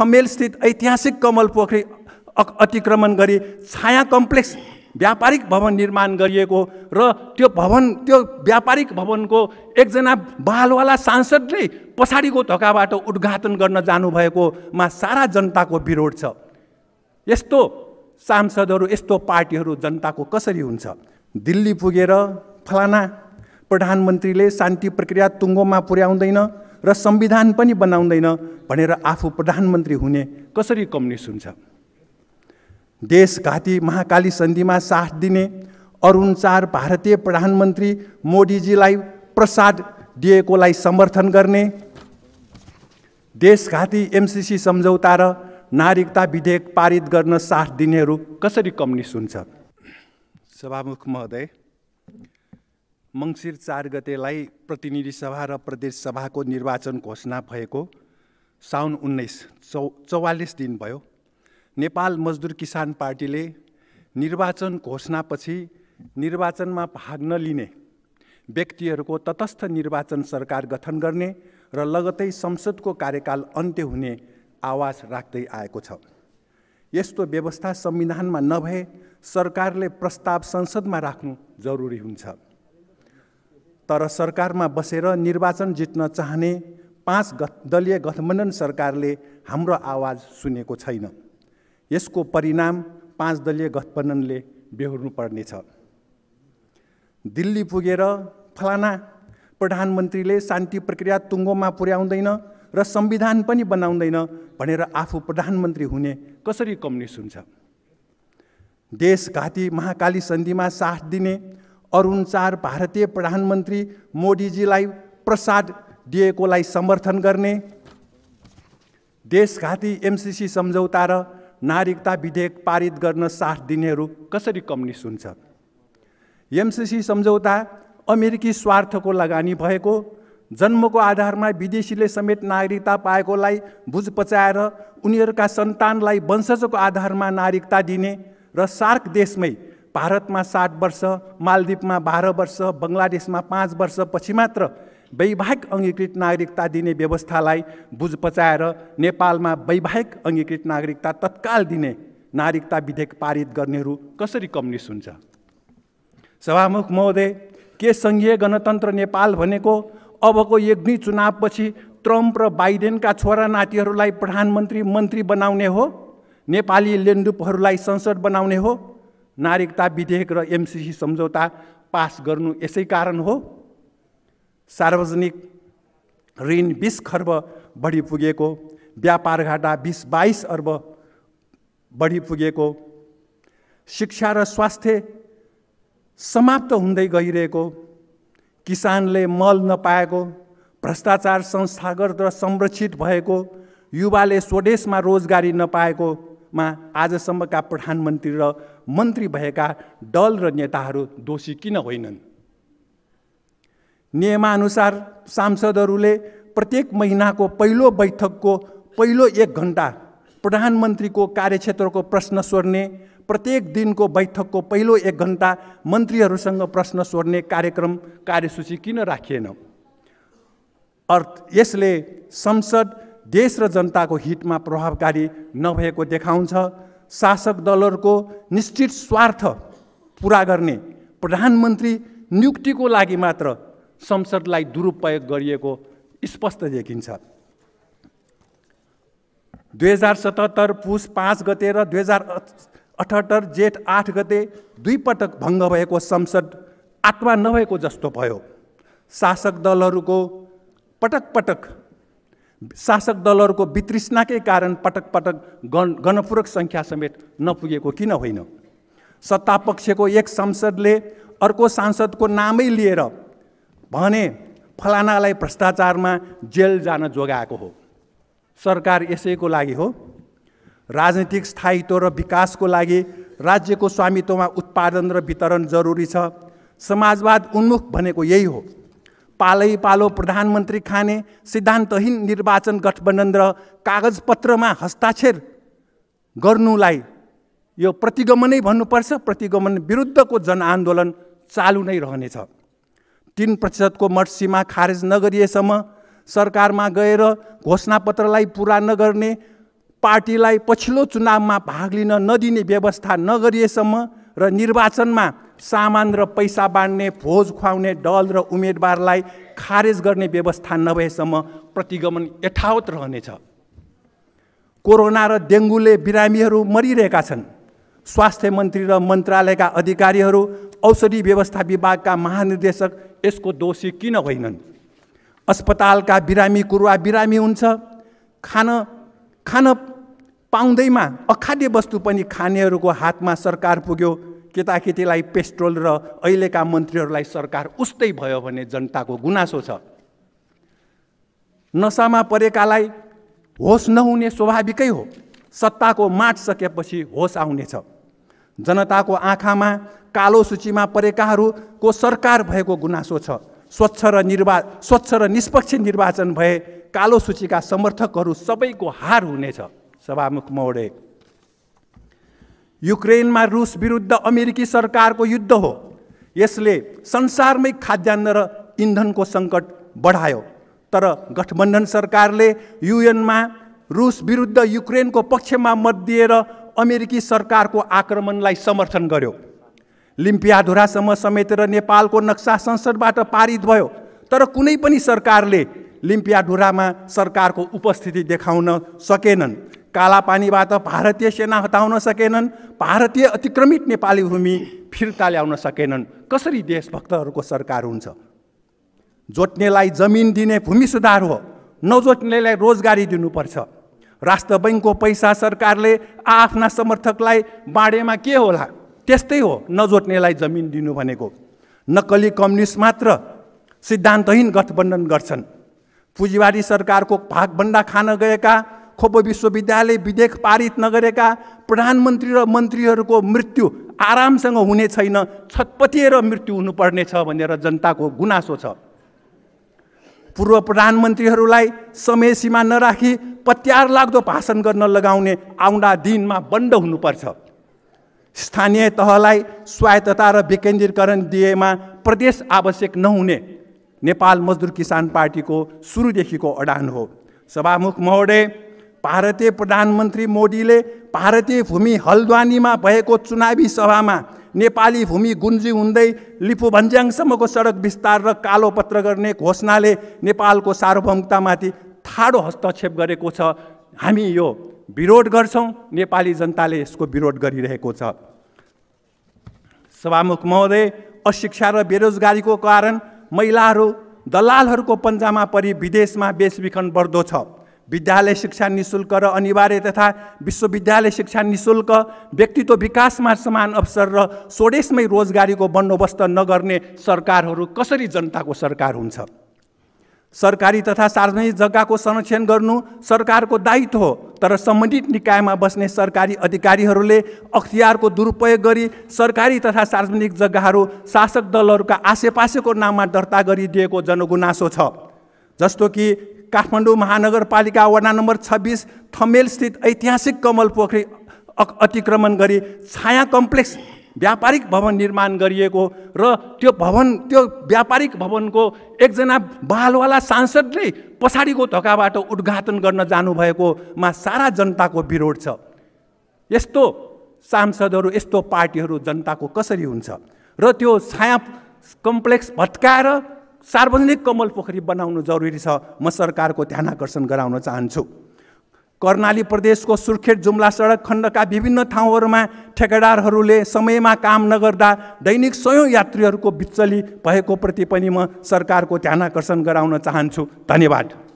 खमेलस्थित ऐतिहासिक कमल पोखरी अतिक्रमण गरी छाया कम्प्लेक्स व्यापारिक भवन निर्माण गरिएको र त्यो भवन त्यो व्यापारिक भवनको एकजना बालवाला सांसदले पछाडिको धक्काबाट उद्घाटन गर्न जानुभएकोमा सारा जनताको विरोध छ यस्तो सांसदहरू यस्तो पार्टीहरू जनताको कसरी हुन्छ दिल्ली पुगेर फलाना प्रधानमन्त्रीले शान्ति प्रक्रिया तुङ्गोमा पुर्याउँदैन र संविधान पनि बनाउँदैन भनेर आफू प्रधानमन्त्री हुने कसरी कम्युनिस्ट हुन्छ देशघाती महाकाली सन्धिमा साथ दिने अरुण चार भारतीय प्रधानमन्त्री मोदीजीलाई प्रसाद दिएकोलाई समर्थन गर्ने देशघाती एमसिसी सम्झौता र नागरिकता विधेयक पारित गर्न साथ दिनेहरू कसरी कम्युनिस्ट हुन्छ सभामुख महोदय मङ्सिर चार गतेलाई प्रतिनिधि सभा र प्रदेश सभाको निर्वाचन घोषणा भएको साउन उन्नाइस चौ चौवालिस दिन भयो नेपाल मजदुर किसान पार्टीले निर्वाचन घोषणापछि निर्वाचनमा भाग नलिने व्यक्तिहरूको तटस्थ निर्वाचन सरकार गठन गर्ने र लगतै संसदको कार्यकाल अन्त्य हुने आवाज राख्दै आएको छ यस्तो व्यवस्था संविधानमा नभए सरकारले प्रस्ताव संसदमा राख्नु जरुरी हुन्छ तर सरकारमा बसेर निर्वाचन जित्न चाहने पाँच गठ दलीय गठबन्धन सरकारले हाम्रो आवाज सुनेको छैन यसको परिणाम पाँच दलीय गठबन्धनले बेहोर्नु पर्नेछ दिल्ली पुगेर फलाना प्रधानमन्त्रीले शान्ति प्रक्रिया टुङ्गोमा पुर्याउँदैन र संविधान पनि बनाउँदैन भनेर आफू प्रधानमन्त्री हुने कसरी कम्युनिस्ट हुन्छ देशघाती महाकाली सन्धिमा साथ दिने अरुण चार भारतीय प्रधानमन्त्री मोदीजीलाई प्रसाद दिएकोलाई समर्थन गर्ने देशघाती एमसिसी सम्झौता र नागरिकता विधेयक पारित गर्न साथ दिनेहरू कसरी कम्युनिस्ट हुन्छ एमसिसी सम्झौता अमेरिकी स्वार्थको लगानी भएको जन्मको आधारमा विदेशीले समेत नागरिकता पाएकोलाई बुझपचाएर पचाएर उनीहरूका सन्तानलाई वंशजको आधारमा नागरिकता दिने र सार्क देशमै भारतमा सात वर्ष मालदिपमा बाह्र वर्ष बङ्गलादेशमा पाँच वर्षपछि मात्र वैवाहिक अङ्गीकृत नागरिकता दिने व्यवस्थालाई बुझ पचाएर नेपालमा वैवाहिक अङ्गीकृत नागरिकता तत्काल दिने नागरिकता विधेयक पारित गर्नेहरू कसरी कम्युनिस्ट हुन्छ सभामुख महोदय के सङ्घीय गणतन्त्र नेपाल भनेको अबको एक दुई चुनावपछि ट्रम्प र बाइडेनका छोरा नातिहरूलाई प्रधानमन्त्री मन्त्री बनाउने हो नेपाली लेन्डुपहरूलाई संसद बनाउने हो नागरिकता विधेयक र एमसिसी सम्झौता पास गर्नु यसै कारण हो सार्वजनिक ऋण बिस खर्ब बढी पुगेको व्यापार घाटा बिस बाइस अर्ब बढी पुगेको शिक्षा र स्वास्थ्य समाप्त हुँदै गइरहेको किसानले मल नपाएको भ्रष्टाचार संस्थागत र संरक्षित भएको युवाले स्वदेशमा रोजगारी नपाएको मा आजसम्मका प्रधानमन्त्री र मन्त्री भएका दल र नेताहरू दोषी किन होइनन् नियमानुसार सांसदहरूले प्रत्येक महिनाको पहिलो बैठकको पहिलो एक घन्टा प्रधानमन्त्रीको कार्यक्षेत्रको प्रश्न सोर्ने प्रत्येक दिनको बैठकको पहिलो एक घन्टा मन्त्रीहरूसँग प्रश्न सोर्ने कार्यक्रम कार्यसूची किन राखिएन अर्थ यसले संसद देश र जनताको हितमा प्रभावकारी नभएको देखाउँछ शासक दलहरूको निश्चित स्वार्थ पुरा गर्ने प्रधानमन्त्री नियुक्तिको लागि मात्र संसदलाई दुरुपयोग गरिएको स्पष्ट देखिन्छ दुई हजार सतहत्तर पुस पाँच गते र दुई हजार अठहत्तर जेठ आठ गते दुई पटक भङ्ग भएको संसद आत्मा नभएको जस्तो भयो शासक दलहरूको पटक पटक शासक दलहरूको वितृष्णाकै कारण पटक पटक गण गणपूरक सङ्ख्या समेत नपुगेको किन होइन सत्तापक्षको एक सांसदले अर्को सांसदको नामै लिएर भने फलानालाई भ्रष्टाचारमा जेल जान जोगाएको हो सरकार यसैको लागि हो राजनीतिक स्थायित्व र विकासको लागि राज्यको स्वामित्वमा उत्पादन र वितरण जरुरी छ समाजवाद उन्मुख भनेको यही हो पालै पालो प्रधानमन्त्री खाने सिद्धान्तहीन निर्वाचन गठबन्धन र कागजपत्रमा हस्ताक्षर गर्नुलाई यो प्रतिगमनै भन्नुपर्छ प्रतिगमन विरुद्धको जनआन्दोलन चालु नै रहनेछ तिन प्रतिशतको मत सीमा खारेज नगरिएसम्म सरकारमा गएर घोषणापत्रलाई पुरा नगर्ने पार्टीलाई पछिल्लो चुनावमा भाग लिन नदिने व्यवस्था नगरिएसम्म र निर्वाचनमा सामान र पैसा बाँड्ने भोज खुवाउने दल र उम्मेदवारलाई खारेज गर्ने व्यवस्था नभएसम्म प्रतिगमन यथावत रहनेछ कोरोना र डेङ्गुले बिरामीहरू मरिरहेका छन् स्वास्थ्य मन्त्री र मन्त्रालयका अधिकारीहरू औषधि व्यवस्था विभागका महानिर्देशक यसको दोषी किन होइनन् अस्पतालका बिरामी कुरुवा बिरामी हुन्छ खान खान पाउँदैमा अखाद्य वस्तु पनि खानेहरूको हातमा सरकार पुग्यो केटाकेटीलाई पेस्ट्रोल र अहिलेका मन्त्रीहरूलाई सरकार उस्तै भयो भने जनताको गुनासो छ नसामा परेकालाई होस नहुने स्वाभाविकै हो सत्ताको माट सकेपछि होस आउनेछ जनताको आँखामा कालो सूचीमा परेकाहरूको सरकार भएको गुनासो छ स्वच्छ र निर्वा स्वच्छ र निष्पक्ष निर्वाचन भए कालो सूचीका समर्थकहरू सबैको हार हुनेछ सभामुख मौडे युक्रेनमा रुस विरुद्ध अमेरिकी सरकारको युद्ध हो यसले संसारमै खाद्यान्न र इन्धनको सङ्कट बढायो तर गठबन्धन सरकारले युएनमा रुस विरुद्ध युक्रेनको पक्षमा मत दिएर अमेरिकी सरकारको आक्रमणलाई समर्थन गर्यो लिम्पियाधुरासम्म समेटेर नेपालको नक्सा संसदबाट पारित भयो तर कुनै पनि सरकारले लिम्पियाधुरामा सरकारको उपस्थिति देखाउन सकेनन् कालापानीबाट भारतीय सेना हटाउन सकेनन् भारतीय अतिक्रमित नेपाली भूमि फिर्ता ल्याउन सकेनन् कसरी देशभक्तहरूको सरकार हुन्छ जोत्नेलाई जमिन दिने भूमि सुधार हो नजोत्नेलाई रोजगारी दिनुपर्छ राष्ट्र बैङ्कको पैसा सरकारले आआफ्ना समर्थकलाई बाँडेमा के होला त्यस्तै हो नजोत्नेलाई जमिन दिनु भनेको नक्कली कम्युनिस्ट मात्र सिद्धान्तहीन गठबन्धन गर्छन् पुँजीवारी सरकारको भागभन्दा खान गएका खोपो विश्वविद्यालय विधेयक पारित नगरेका प्रधानमन्त्री र मन्त्रीहरूको मृत्यु आरामसँग हुने छैन छटपटिएर मृत्यु हुनुपर्ने छ भनेर जनताको गुनासो छ पूर्व प्रधानमन्त्रीहरूलाई समय सीमा नराखी पत्यार लाग्दो भाषण गर्न लगाउने आउँदा दिनमा बन्द हुनुपर्छ स्थानीय तहलाई स्वायत्तता र विकेन्द्रीकरण दिएमा प्रदेश आवश्यक नहुने नेपाल मजदुर किसान पार्टीको सुरुदेखिको अडान हो सभामुख महोदय भारतीय प्रधानमन्त्री मोदीले भारतीय भूमि हल्द्वानीमा भएको चुनावी सभामा नेपाली भूमि गुन्जी हुँदै लिपु भन्ज्याङसम्मको सडक विस्तार र कालो पत्र गर्ने घोषणाले नेपालको सार्वभौमतामाथि ठाडो हस्तक्षेप गरेको छ हामी यो विरोध गर्छौँ नेपाली जनताले यसको विरोध गरिरहेको छ सभामुख महोदय अशिक्षा र बेरोजगारीको कारण महिलाहरू दलालहरूको पन्जामा परि विदेशमा बेचबिखन बढ्दो छ विद्यालय शिक्षा निशुल्क र अनिवार्य तथा विश्वविद्यालय शिक्षा निशुल्क व्यक्तित्व विकासमा समान अवसर र स्वदेशमै रोजगारीको बन्दोबस्त नगर्ने सरकारहरू कसरी जनताको सरकार हुन्छ सरकारी तथा सार्वजनिक जग्गाको संरक्षण गर्नु सरकारको दायित्व हो तर सम्बन्धित निकायमा बस्ने सरकारी अधिकारीहरूले अख्तियारको दुरुपयोग गरी सरकारी तथा सार्वजनिक जग्गाहरू शासक दलहरूका आसेपासेको नाममा दर्ता गरिदिएको जनगुनासो छ जस्तो कि काठमाडौँ महानगरपालिका वडा नम्बर छब्बिस थमेलस्थित ऐतिहासिक कमल पोखरी अतिक्रमण गरी छाया कम्प्लेक्स व्यापारिक भवन निर्माण गरिएको र त्यो भवन त्यो व्यापारिक भवनको एकजना बालवाला सांसदले पछाडिको धोकाबाट उद्घाटन गर्न जानुभएकोमा सारा जनताको विरोध छ यस्तो सांसदहरू यस्तो पार्टीहरू जनताको कसरी हुन्छ र त्यो छाया कम्प्लेक्स भत्काएर सार्वजनिक कमल पोखरी बनाउनु जरुरी छ म सरकारको ध्यान आकर्षण गराउन चाहन्छु कर्णाली प्रदेशको सुर्खेत जुम्ला सडक खण्डका विभिन्न ठाउँहरूमा ठेकेदारहरूले समयमा काम नगर्दा दैनिक सयौँ यात्रीहरूको बिचली भएको प्रति पनि म सरकारको ध्यान आकर्षण गराउन चाहन्छु धन्यवाद